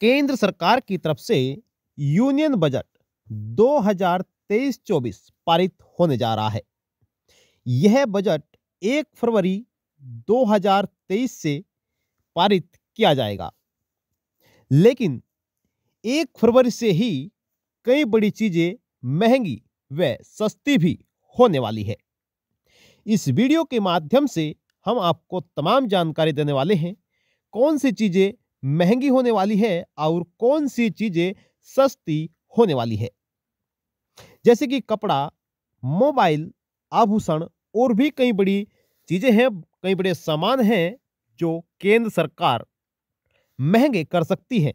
केंद्र सरकार की तरफ से यूनियन बजट 2023-24 पारित होने जा रहा है यह बजट 1 फरवरी 2023 से पारित किया जाएगा लेकिन 1 फरवरी से ही कई बड़ी चीजें महंगी व सस्ती भी होने वाली है इस वीडियो के माध्यम से हम आपको तमाम जानकारी देने वाले हैं कौन सी चीजें महंगी होने वाली है और कौन सी चीजें सस्ती होने वाली है जैसे कि कपड़ा मोबाइल आभूषण और भी कई बड़ी चीजें हैं कई बड़े सामान हैं जो केंद्र सरकार महंगे कर सकती है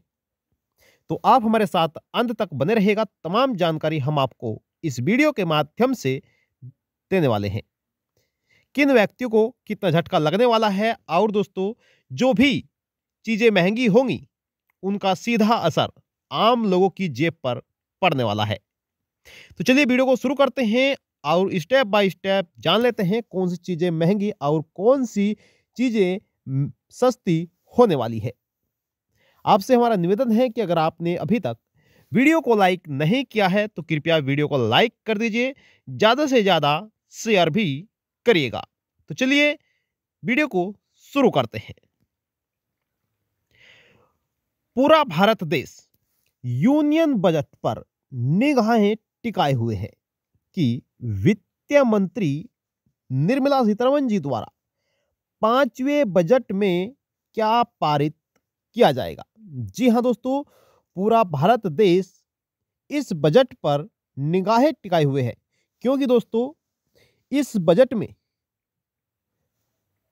तो आप हमारे साथ अंत तक बने रहेगा तमाम जानकारी हम आपको इस वीडियो के माध्यम से देने वाले हैं किन व्यक्तियों को कितना झटका लगने वाला है और दोस्तों जो भी चीज़ें महंगी होंगी उनका सीधा असर आम लोगों की जेब पर पड़ने वाला है तो चलिए वीडियो को शुरू करते हैं और स्टेप बाय स्टेप जान लेते हैं कौन सी चीज़ें महंगी और कौन सी चीज़ें सस्ती होने वाली है आपसे हमारा निवेदन है कि अगर आपने अभी तक वीडियो को लाइक नहीं किया है तो कृपया वीडियो को लाइक कर दीजिए ज़्यादा से ज़्यादा शेयर भी करिएगा तो चलिए वीडियो को शुरू करते हैं पूरा भारत देश यूनियन बजट पर निगाहें टिकाए हुए है कि वित्त मंत्री निर्मला सीतारमन जी द्वारा पांचवें बजट में क्या पारित किया जाएगा जी हाँ दोस्तों पूरा भारत देश इस बजट पर निगाहें टिकाए हुए है क्योंकि दोस्तों इस बजट में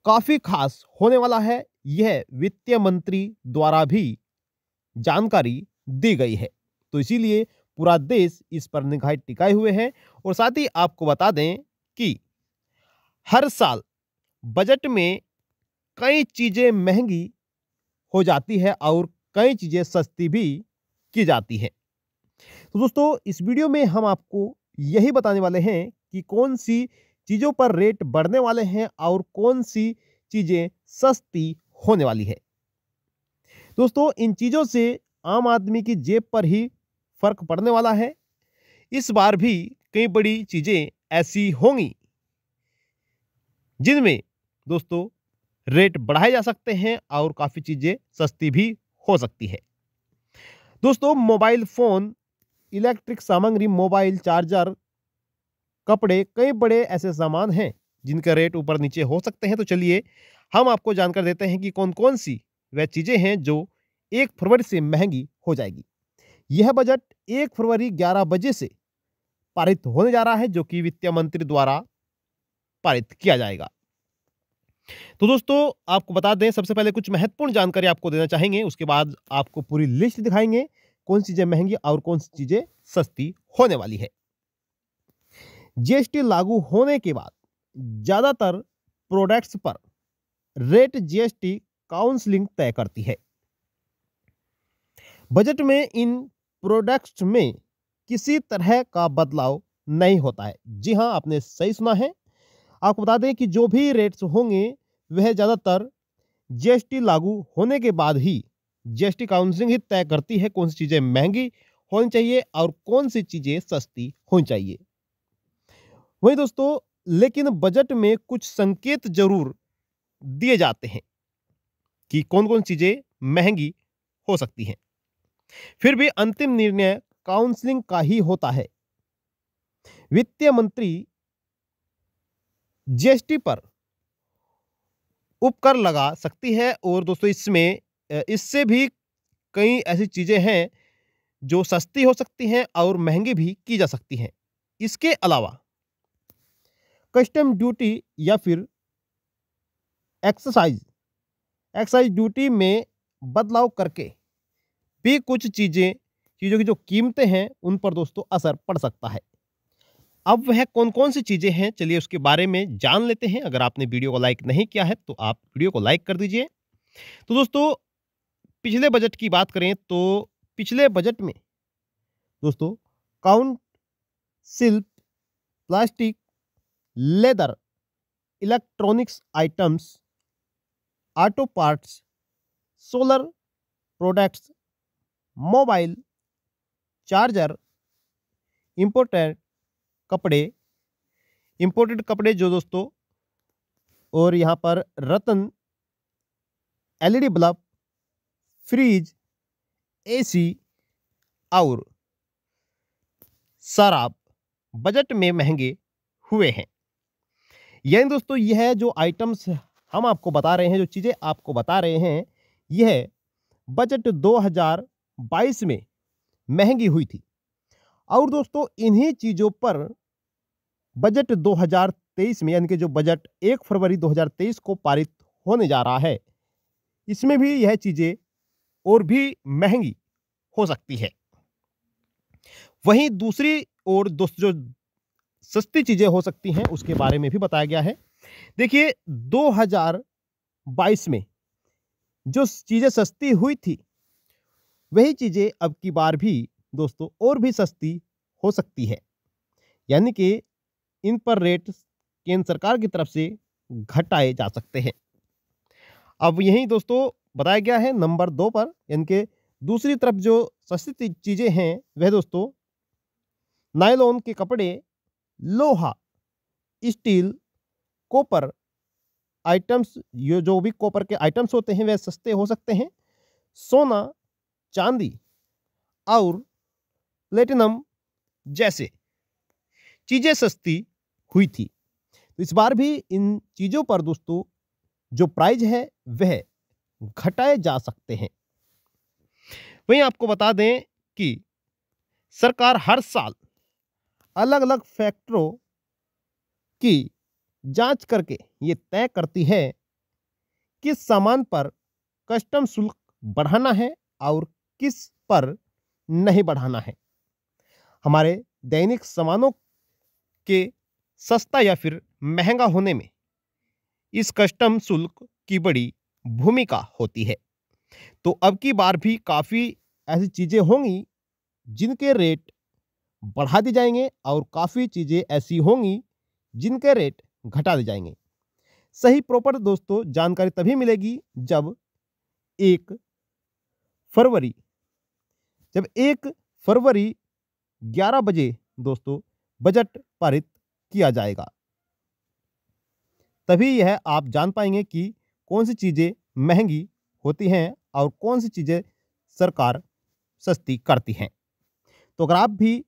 काफी खास होने वाला है यह वित्त मंत्री द्वारा भी जानकारी दी गई है तो इसीलिए पूरा देश इस पर निगाह टिकाए हुए है और साथ ही आपको बता दें कि हर साल बजट में कई चीज़ें महंगी हो जाती है और कई चीज़ें सस्ती भी की जाती है तो दोस्तों इस वीडियो में हम आपको यही बताने वाले हैं कि कौन सी चीज़ों पर रेट बढ़ने वाले हैं और कौन सी चीज़ें सस्ती होने वाली है दोस्तों इन चीज़ों से आम आदमी की जेब पर ही फर्क पड़ने वाला है इस बार भी कई बड़ी चीज़ें ऐसी होंगी जिनमें दोस्तों रेट बढ़ाए जा सकते हैं और काफ़ी चीज़ें सस्ती भी हो सकती है दोस्तों मोबाइल फ़ोन इलेक्ट्रिक सामग्री मोबाइल चार्जर कपड़े कई बड़े ऐसे सामान हैं जिनका रेट ऊपर नीचे हो सकते हैं तो चलिए हम आपको जानकर देते हैं कि कौन कौन सी वह चीज़ें हैं जो एक फरवरी से महंगी हो जाएगी यह बजट एक फरवरी ग्यारह बजे से पारित होने जा रहा है जो कि वित्त मंत्री द्वारा पारित किया जाएगा तो दोस्तों आपको बता दें सबसे पहले कुछ महत्वपूर्ण जानकारी आपको देना चाहेंगे उसके बाद आपको पूरी लिस्ट दिखाएंगे कौन सी चीज़ें महंगी और कौन सी चीज़ें सस्ती होने वाली है जीएसटी लागू होने के बाद ज़्यादातर प्रोडक्ट्स पर रेट जीएसटी काउंसलिंग तय करती है बजट में इन प्रोडक्ट्स में किसी तरह का बदलाव नहीं होता है जी हाँ आपने सही सुना है आपको बता दें कि जो भी रेट्स होंगे वह ज़्यादातर जीएसटी लागू होने के बाद ही जीएसटी काउंसिलिंग ही तय करती है कौन सी चीज़ें महंगी होनी चाहिए और कौन सी चीज़ें सस्ती होनी चाहिए वही दोस्तों लेकिन बजट में कुछ संकेत जरूर दिए जाते हैं कि कौन कौन चीज़ें महंगी हो सकती हैं फिर भी अंतिम निर्णय काउंसलिंग का ही होता है वित्तीय मंत्री जीएसटी पर उपकर लगा सकती है और दोस्तों इसमें इससे भी कई ऐसी चीज़ें हैं जो सस्ती हो सकती हैं और महंगी भी की जा सकती हैं इसके अलावा कस्टम ड्यूटी या फिर एक्सरसाइज एक्साइज ड्यूटी में बदलाव करके भी कुछ चीज़ें चीज़ों की जो कीमतें हैं उन पर दोस्तों असर पड़ सकता है अब वह कौन कौन सी चीज़ें हैं चलिए उसके बारे में जान लेते हैं अगर आपने वीडियो को लाइक नहीं किया है तो आप वीडियो को लाइक कर दीजिए तो दोस्तों पिछले बजट की बात करें तो पिछले बजट में दोस्तों count silk plastic leather electronics items auto parts solar products mobile charger imported कपड़े इम्पोर्टेड कपड़े जो दोस्तों और यहाँ पर rattan LED bulb fridge AC और शराब बजट में महंगे हुए हैं यानी दोस्तों यह जो आइटम्स हम आपको बता रहे हैं जो चीज़ें आपको बता रहे हैं यह बजट 2022 में महंगी हुई थी और दोस्तों इन्हीं चीज़ों पर बजट 2023 में यानी कि जो बजट 1 फरवरी 2023 को पारित होने जा रहा है इसमें भी यह चीज़ें और भी महंगी हो सकती है वहीं दूसरी ओर दोस्त जो सस्ती चीज़ें हो सकती हैं उसके बारे में भी बताया गया है देखिए 2022 में जो चीज़ें सस्ती हुई थी वही चीज़ें अब की बार भी दोस्तों और भी सस्ती हो सकती है यानी कि इन पर रेट केंद्र सरकार की तरफ से घटाए जा सकते हैं अब यही दोस्तों बताया गया है नंबर दो पर यानी कि दूसरी तरफ जो सस्ती चीज़ें हैं वह दोस्तों नायलोन के कपड़े लोहा स्टील कोपर आइटम्स ये जो भी कॉपर के आइटम्स होते हैं वे सस्ते हो सकते हैं सोना चांदी और प्लेटिनम जैसे चीज़ें सस्ती हुई थी तो इस बार भी इन चीज़ों पर दोस्तों जो प्राइज है वह घटाए जा सकते हैं वहीं आपको बता दें कि सरकार हर साल अलग अलग फैक्टरों की जांच करके ये तय करती है किस सामान पर कस्टम शुल्क बढ़ाना है और किस पर नहीं बढ़ाना है हमारे दैनिक सामानों के सस्ता या फिर महंगा होने में इस कस्टम शुल्क की बड़ी भूमिका होती है तो अब की बार भी काफ़ी ऐसी चीज़ें होंगी जिनके रेट बढ़ा दिए जाएंगे और काफ़ी चीज़ें ऐसी होंगी जिनके रेट घटा दिए जाएंगे सही प्रॉपर दोस्तों जानकारी तभी मिलेगी जब एक फरवरी जब एक फरवरी ग्यारह बजे दोस्तों बजट पारित किया जाएगा तभी यह आप जान पाएंगे कि कौन सी चीज़ें महंगी होती हैं और कौन सी चीज़ें सरकार सस्ती करती हैं तो अगर आप भी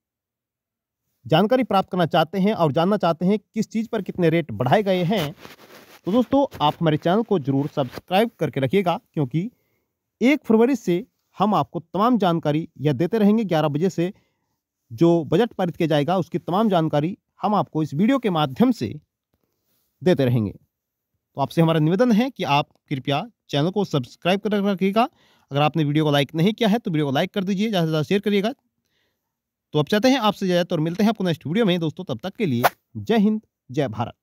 जानकारी प्राप्त करना चाहते हैं और जानना चाहते हैं किस चीज़ पर कितने रेट बढ़ाए गए हैं तो दोस्तों आप हमारे चैनल को ज़रूर सब्सक्राइब करके रखिएगा क्योंकि एक फरवरी से हम आपको तमाम जानकारी यह देते रहेंगे ग्यारह बजे से जो बजट पारित किया जाएगा उसकी तमाम जानकारी हम आपको इस वीडियो के माध्यम से देते रहेंगे तो आपसे हमारा निवेदन है कि आप कृपया चैनल को सब्सक्राइब कर रखिएगा अगर आपने वीडियो को लाइक नहीं किया है तो वीडियो को लाइक कर दीजिए ज़्यादा से ज़्यादा शेयर करिएगा तो अब चाहते हैं आपसे जाए तो और मिलते हैं आपको नेक्स्ट वीडियो में दोस्तों तब तक के लिए जय हिंद जय भारत